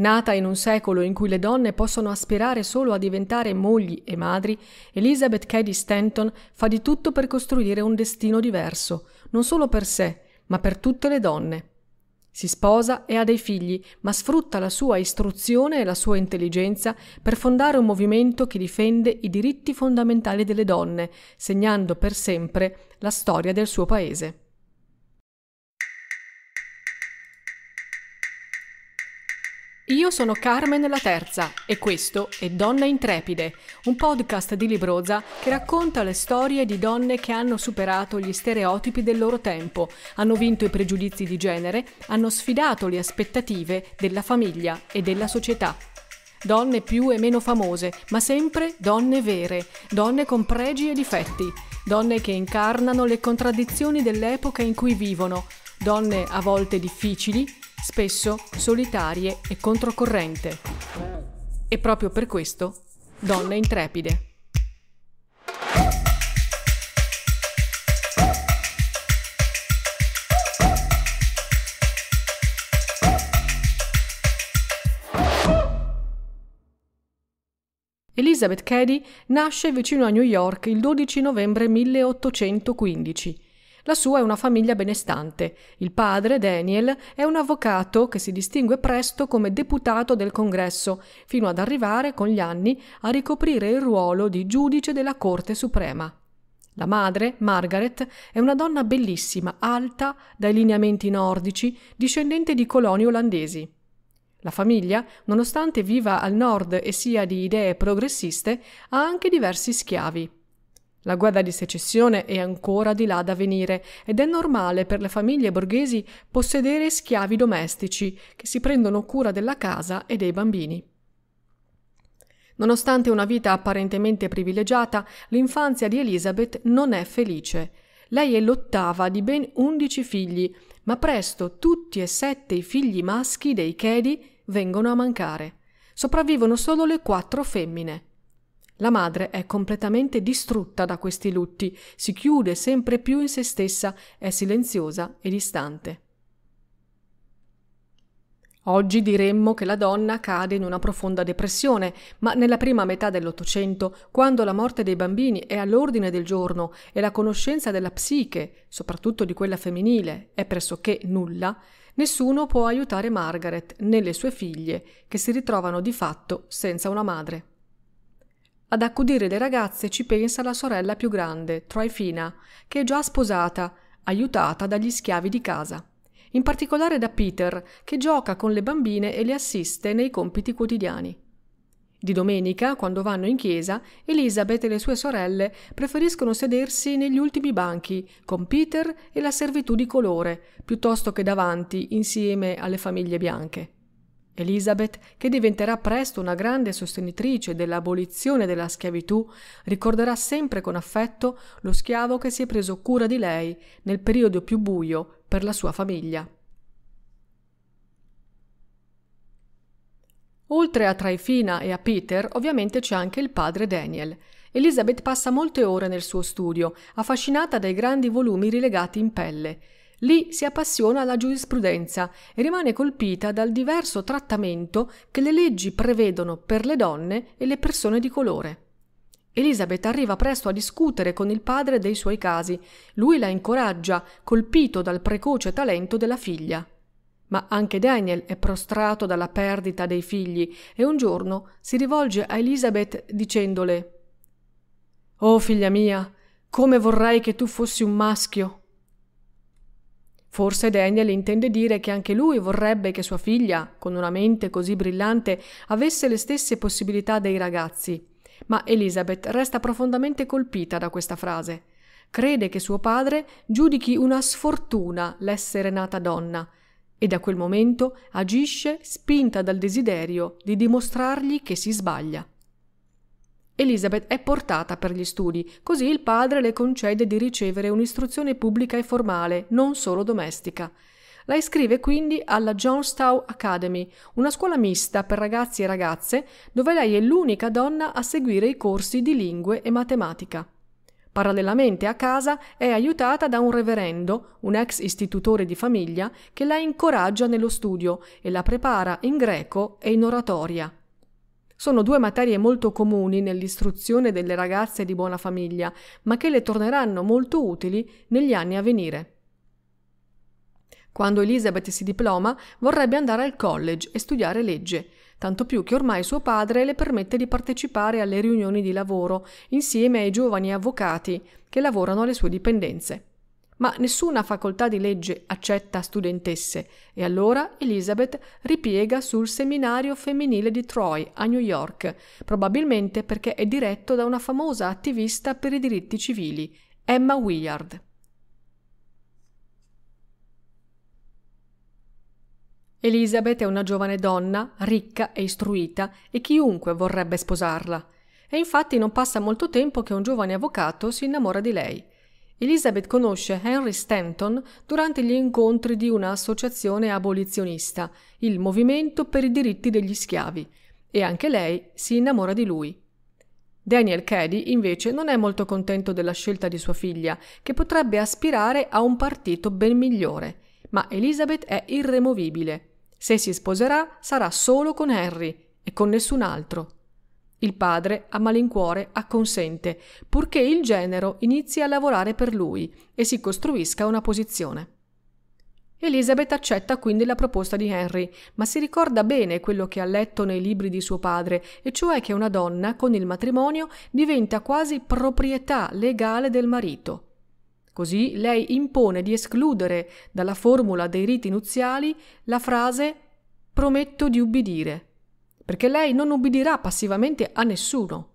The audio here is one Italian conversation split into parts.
Nata in un secolo in cui le donne possono aspirare solo a diventare mogli e madri, Elizabeth Cady Stanton fa di tutto per costruire un destino diverso, non solo per sé, ma per tutte le donne. Si sposa e ha dei figli, ma sfrutta la sua istruzione e la sua intelligenza per fondare un movimento che difende i diritti fondamentali delle donne, segnando per sempre la storia del suo paese. Io sono Carmen La Terza e questo è Donna Intrepide, un podcast di Libroza che racconta le storie di donne che hanno superato gli stereotipi del loro tempo, hanno vinto i pregiudizi di genere, hanno sfidato le aspettative della famiglia e della società. Donne più e meno famose, ma sempre donne vere, donne con pregi e difetti, donne che incarnano le contraddizioni dell'epoca in cui vivono, donne a volte difficili spesso solitarie e controcorrente. E proprio per questo, donne intrepide. Elizabeth Cady nasce vicino a New York il 12 novembre 1815 la sua è una famiglia benestante. Il padre, Daniel, è un avvocato che si distingue presto come deputato del Congresso, fino ad arrivare con gli anni a ricoprire il ruolo di giudice della Corte Suprema. La madre, Margaret, è una donna bellissima, alta, dai lineamenti nordici, discendente di coloni olandesi. La famiglia, nonostante viva al nord e sia di idee progressiste, ha anche diversi schiavi. La guerra di secessione è ancora di là da venire ed è normale per le famiglie borghesi possedere schiavi domestici che si prendono cura della casa e dei bambini. Nonostante una vita apparentemente privilegiata, l'infanzia di Elizabeth non è felice. Lei è l'ottava di ben undici figli, ma presto tutti e sette i figli maschi dei Chedi vengono a mancare. Sopravvivono solo le quattro femmine. La madre è completamente distrutta da questi lutti, si chiude sempre più in se stessa, è silenziosa e distante. Oggi diremmo che la donna cade in una profonda depressione, ma nella prima metà dell'Ottocento, quando la morte dei bambini è all'ordine del giorno e la conoscenza della psiche, soprattutto di quella femminile, è pressoché nulla, nessuno può aiutare Margaret né le sue figlie, che si ritrovano di fatto senza una madre. Ad accudire le ragazze ci pensa la sorella più grande, Troifina, che è già sposata, aiutata dagli schiavi di casa. In particolare da Peter, che gioca con le bambine e le assiste nei compiti quotidiani. Di domenica, quando vanno in chiesa, Elizabeth e le sue sorelle preferiscono sedersi negli ultimi banchi, con Peter e la servitù di colore, piuttosto che davanti, insieme alle famiglie bianche. Elizabeth, che diventerà presto una grande sostenitrice dell'abolizione della schiavitù, ricorderà sempre con affetto lo schiavo che si è preso cura di lei nel periodo più buio per la sua famiglia. Oltre a Traifina e a Peter, ovviamente c'è anche il padre Daniel. Elizabeth passa molte ore nel suo studio, affascinata dai grandi volumi rilegati in pelle. Lì si appassiona alla giurisprudenza e rimane colpita dal diverso trattamento che le leggi prevedono per le donne e le persone di colore. Elisabeth arriva presto a discutere con il padre dei suoi casi. Lui la incoraggia, colpito dal precoce talento della figlia. Ma anche Daniel è prostrato dalla perdita dei figli e un giorno si rivolge a Elisabeth dicendole Oh figlia mia, come vorrei che tu fossi un maschio. Forse Daniel intende dire che anche lui vorrebbe che sua figlia, con una mente così brillante, avesse le stesse possibilità dei ragazzi. Ma Elizabeth resta profondamente colpita da questa frase. Crede che suo padre giudichi una sfortuna l'essere nata donna e da quel momento agisce spinta dal desiderio di dimostrargli che si sbaglia. Elizabeth è portata per gli studi, così il padre le concede di ricevere un'istruzione pubblica e formale, non solo domestica. La iscrive quindi alla Johnstown Academy, una scuola mista per ragazzi e ragazze, dove lei è l'unica donna a seguire i corsi di lingue e matematica. Parallelamente a casa è aiutata da un reverendo, un ex istitutore di famiglia, che la incoraggia nello studio e la prepara in greco e in oratoria. Sono due materie molto comuni nell'istruzione delle ragazze di buona famiglia, ma che le torneranno molto utili negli anni a venire. Quando Elizabeth si diploma, vorrebbe andare al college e studiare legge, tanto più che ormai suo padre le permette di partecipare alle riunioni di lavoro insieme ai giovani avvocati che lavorano alle sue dipendenze ma nessuna facoltà di legge accetta studentesse e allora Elizabeth ripiega sul seminario femminile di Troy a New York, probabilmente perché è diretto da una famosa attivista per i diritti civili, Emma Willard. Elizabeth è una giovane donna, ricca e istruita, e chiunque vorrebbe sposarla. E infatti non passa molto tempo che un giovane avvocato si innamora di lei. Elizabeth conosce Henry Stanton durante gli incontri di un'associazione abolizionista, il Movimento per i diritti degli schiavi, e anche lei si innamora di lui. Daniel Caddy invece non è molto contento della scelta di sua figlia, che potrebbe aspirare a un partito ben migliore, ma Elizabeth è irremovibile. Se si sposerà sarà solo con Henry e con nessun altro. Il padre, a malincuore, acconsente, purché il genero inizi a lavorare per lui e si costruisca una posizione. Elizabeth accetta quindi la proposta di Henry, ma si ricorda bene quello che ha letto nei libri di suo padre, e cioè che una donna con il matrimonio diventa quasi proprietà legale del marito. Così lei impone di escludere dalla formula dei riti nuziali la frase prometto di ubbidire perché lei non ubbidirà passivamente a nessuno.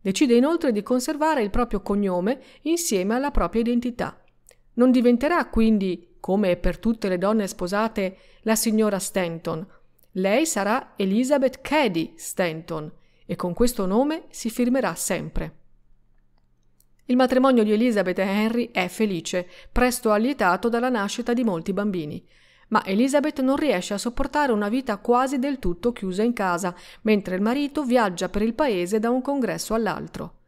Decide inoltre di conservare il proprio cognome insieme alla propria identità. Non diventerà quindi, come per tutte le donne sposate, la signora Stanton. Lei sarà Elizabeth Cady Stanton e con questo nome si firmerà sempre. Il matrimonio di Elizabeth e Henry è felice, presto allietato dalla nascita di molti bambini ma Elizabeth non riesce a sopportare una vita quasi del tutto chiusa in casa, mentre il marito viaggia per il paese da un congresso all'altro.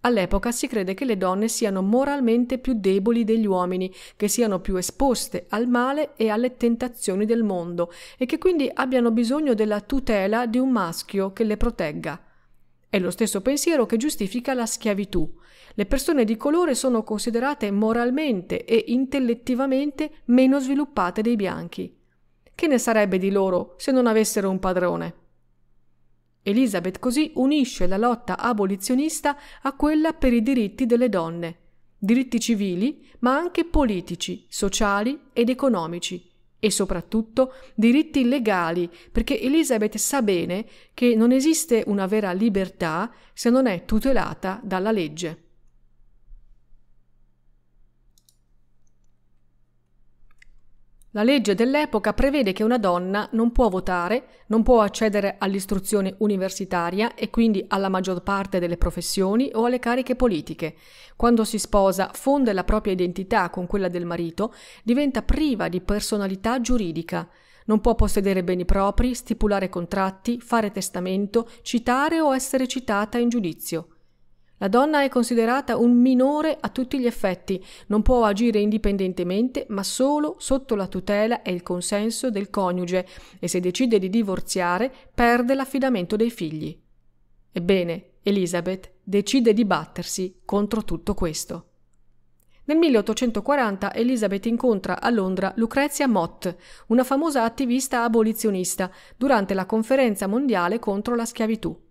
All'epoca si crede che le donne siano moralmente più deboli degli uomini, che siano più esposte al male e alle tentazioni del mondo e che quindi abbiano bisogno della tutela di un maschio che le protegga. È lo stesso pensiero che giustifica la schiavitù. Le persone di colore sono considerate moralmente e intellettivamente meno sviluppate dei bianchi. Che ne sarebbe di loro se non avessero un padrone? Elizabeth così unisce la lotta abolizionista a quella per i diritti delle donne, diritti civili, ma anche politici, sociali ed economici, e soprattutto diritti legali, perché Elizabeth sa bene che non esiste una vera libertà se non è tutelata dalla legge. La legge dell'epoca prevede che una donna non può votare, non può accedere all'istruzione universitaria e quindi alla maggior parte delle professioni o alle cariche politiche. Quando si sposa, fonde la propria identità con quella del marito, diventa priva di personalità giuridica. Non può possedere beni propri, stipulare contratti, fare testamento, citare o essere citata in giudizio. La donna è considerata un minore a tutti gli effetti, non può agire indipendentemente, ma solo sotto la tutela e il consenso del coniuge e se decide di divorziare perde l'affidamento dei figli. Ebbene, Elizabeth decide di battersi contro tutto questo. Nel 1840 Elizabeth incontra a Londra Lucrezia Mott, una famosa attivista abolizionista, durante la conferenza mondiale contro la schiavitù.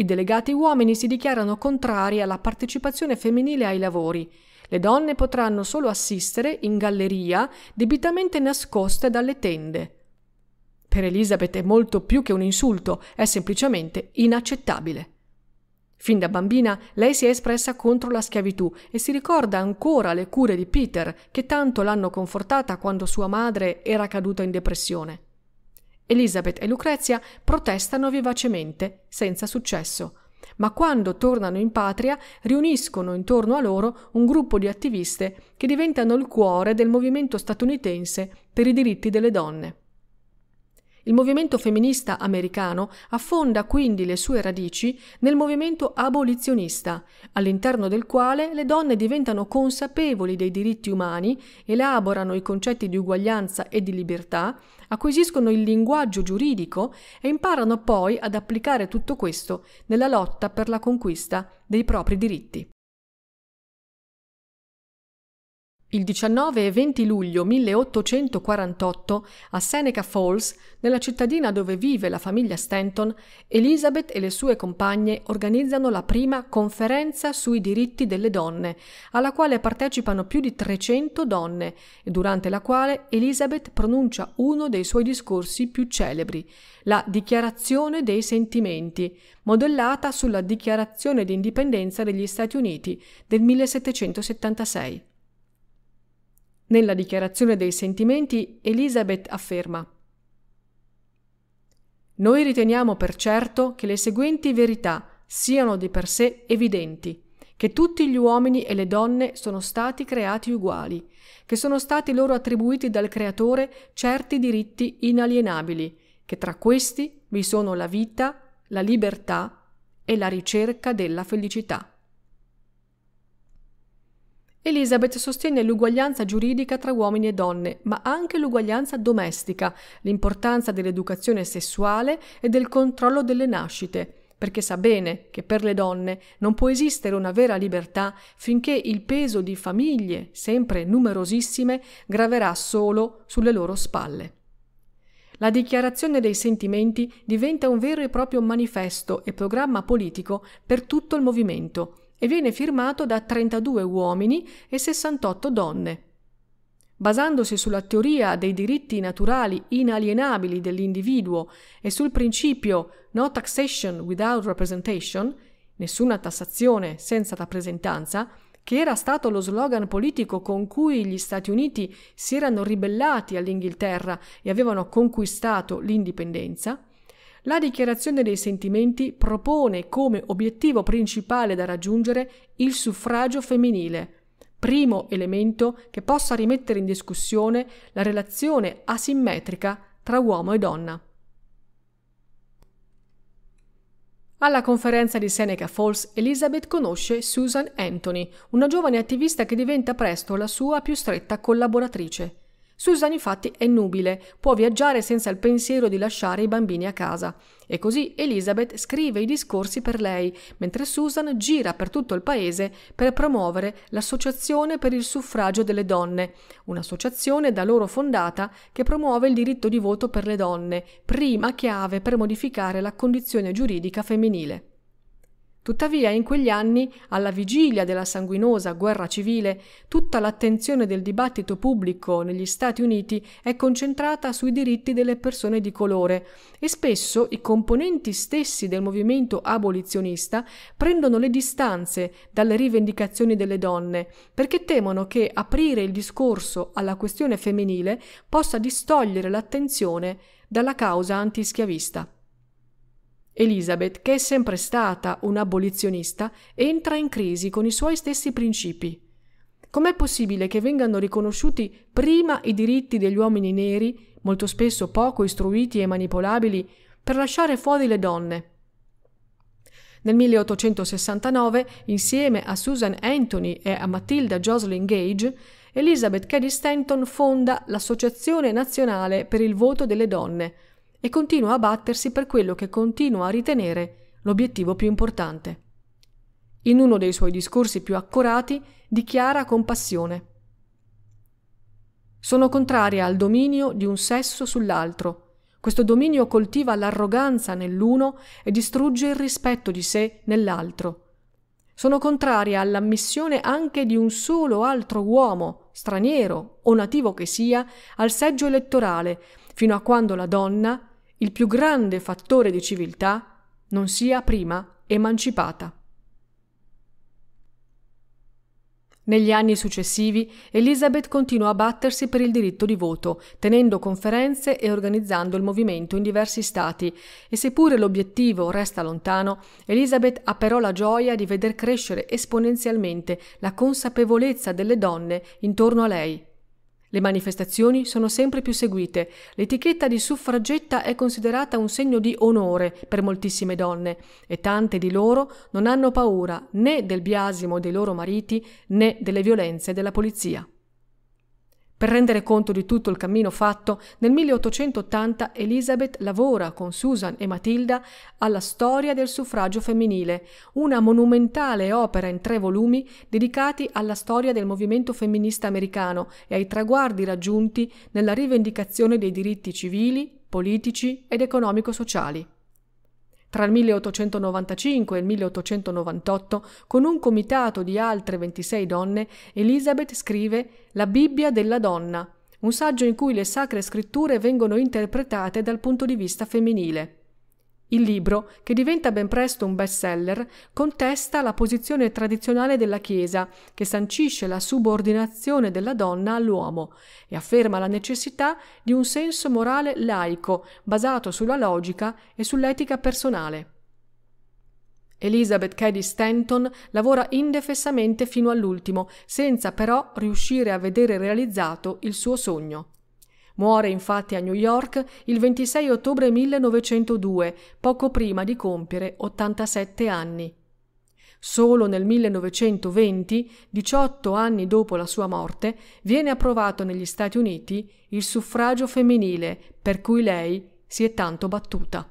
I delegati uomini si dichiarano contrari alla partecipazione femminile ai lavori. Le donne potranno solo assistere in galleria, debitamente nascoste dalle tende. Per Elizabeth è molto più che un insulto, è semplicemente inaccettabile. Fin da bambina lei si è espressa contro la schiavitù e si ricorda ancora le cure di Peter, che tanto l'hanno confortata quando sua madre era caduta in depressione. Elizabeth e Lucrezia protestano vivacemente, senza successo, ma quando tornano in patria riuniscono intorno a loro un gruppo di attiviste che diventano il cuore del movimento statunitense per i diritti delle donne. Il movimento femminista americano affonda quindi le sue radici nel movimento abolizionista, all'interno del quale le donne diventano consapevoli dei diritti umani, elaborano i concetti di uguaglianza e di libertà acquisiscono il linguaggio giuridico e imparano poi ad applicare tutto questo nella lotta per la conquista dei propri diritti. Il 19 e 20 luglio 1848, a Seneca Falls, nella cittadina dove vive la famiglia Stanton, Elizabeth e le sue compagne organizzano la prima conferenza sui diritti delle donne, alla quale partecipano più di 300 donne e durante la quale Elizabeth pronuncia uno dei suoi discorsi più celebri, la Dichiarazione dei sentimenti, modellata sulla Dichiarazione di indipendenza degli Stati Uniti del 1776. Nella dichiarazione dei sentimenti Elizabeth afferma Noi riteniamo per certo che le seguenti verità siano di per sé evidenti che tutti gli uomini e le donne sono stati creati uguali, che sono stati loro attribuiti dal Creatore certi diritti inalienabili, che tra questi vi sono la vita, la libertà e la ricerca della felicità. Elizabeth sostiene l'uguaglianza giuridica tra uomini e donne, ma anche l'uguaglianza domestica, l'importanza dell'educazione sessuale e del controllo delle nascite, perché sa bene che per le donne non può esistere una vera libertà finché il peso di famiglie, sempre numerosissime, graverà solo sulle loro spalle. La dichiarazione dei sentimenti diventa un vero e proprio manifesto e programma politico per tutto il movimento, e viene firmato da 32 uomini e 68 donne. Basandosi sulla teoria dei diritti naturali inalienabili dell'individuo e sul principio no taxation without representation, nessuna tassazione senza rappresentanza, che era stato lo slogan politico con cui gli Stati Uniti si erano ribellati all'Inghilterra e avevano conquistato l'indipendenza, la dichiarazione dei sentimenti propone come obiettivo principale da raggiungere il suffragio femminile, primo elemento che possa rimettere in discussione la relazione asimmetrica tra uomo e donna. Alla conferenza di Seneca Falls, Elizabeth conosce Susan Anthony, una giovane attivista che diventa presto la sua più stretta collaboratrice. Susan infatti è nubile, può viaggiare senza il pensiero di lasciare i bambini a casa. E così Elizabeth scrive i discorsi per lei, mentre Susan gira per tutto il paese per promuovere l'Associazione per il suffragio delle donne, un'associazione da loro fondata che promuove il diritto di voto per le donne, prima chiave per modificare la condizione giuridica femminile. Tuttavia, in quegli anni, alla vigilia della sanguinosa guerra civile, tutta l'attenzione del dibattito pubblico negli Stati Uniti è concentrata sui diritti delle persone di colore e spesso i componenti stessi del movimento abolizionista prendono le distanze dalle rivendicazioni delle donne perché temono che aprire il discorso alla questione femminile possa distogliere l'attenzione dalla causa antischiavista. Elizabeth, che è sempre stata un'abolizionista, entra in crisi con i suoi stessi principi. Com'è possibile che vengano riconosciuti prima i diritti degli uomini neri, molto spesso poco istruiti e manipolabili, per lasciare fuori le donne? Nel 1869, insieme a Susan Anthony e a Matilda Jocelyn Gage, Elizabeth Cady Stanton fonda l'Associazione Nazionale per il Voto delle Donne, e continua a battersi per quello che continua a ritenere l'obiettivo più importante. In uno dei suoi discorsi più accurati dichiara con passione Sono contraria al dominio di un sesso sull'altro. Questo dominio coltiva l'arroganza nell'uno e distrugge il rispetto di sé nell'altro. Sono contraria all'ammissione anche di un solo altro uomo, straniero o nativo che sia, al seggio elettorale, fino a quando la donna, il più grande fattore di civiltà non sia prima emancipata. Negli anni successivi Elizabeth continuò a battersi per il diritto di voto, tenendo conferenze e organizzando il movimento in diversi stati e seppure l'obiettivo resta lontano, Elizabeth ha però la gioia di veder crescere esponenzialmente la consapevolezza delle donne intorno a lei. Le manifestazioni sono sempre più seguite. L'etichetta di suffragetta è considerata un segno di onore per moltissime donne e tante di loro non hanno paura né del biasimo dei loro mariti né delle violenze della polizia. Per rendere conto di tutto il cammino fatto, nel 1880 Elizabeth lavora con Susan e Matilda alla Storia del suffragio femminile, una monumentale opera in tre volumi dedicati alla storia del movimento femminista americano e ai traguardi raggiunti nella rivendicazione dei diritti civili, politici ed economico-sociali. Tra il 1895 e il 1898, con un comitato di altre 26 donne, Elizabeth scrive La Bibbia della donna, un saggio in cui le sacre scritture vengono interpretate dal punto di vista femminile. Il libro, che diventa ben presto un bestseller, contesta la posizione tradizionale della Chiesa, che sancisce la subordinazione della donna all'uomo e afferma la necessità di un senso morale laico, basato sulla logica e sull'etica personale. Elizabeth Cady Stanton lavora indefessamente fino all'ultimo, senza però riuscire a vedere realizzato il suo sogno. Muore infatti a New York il 26 ottobre 1902, poco prima di compiere 87 anni. Solo nel 1920, 18 anni dopo la sua morte, viene approvato negli Stati Uniti il suffragio femminile per cui lei si è tanto battuta.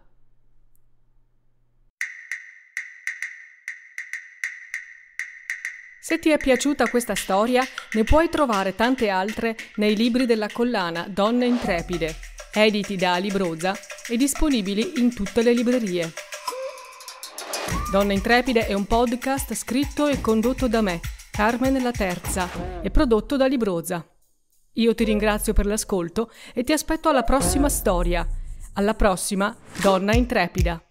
Se ti è piaciuta questa storia, ne puoi trovare tante altre nei libri della collana Donne Intrepide, editi da Ali e disponibili in tutte le librerie. Donne Intrepide è un podcast scritto e condotto da me, Carmen La Terza, e prodotto da Libroza. Io ti ringrazio per l'ascolto e ti aspetto alla prossima storia. Alla prossima, Donna Intrepida.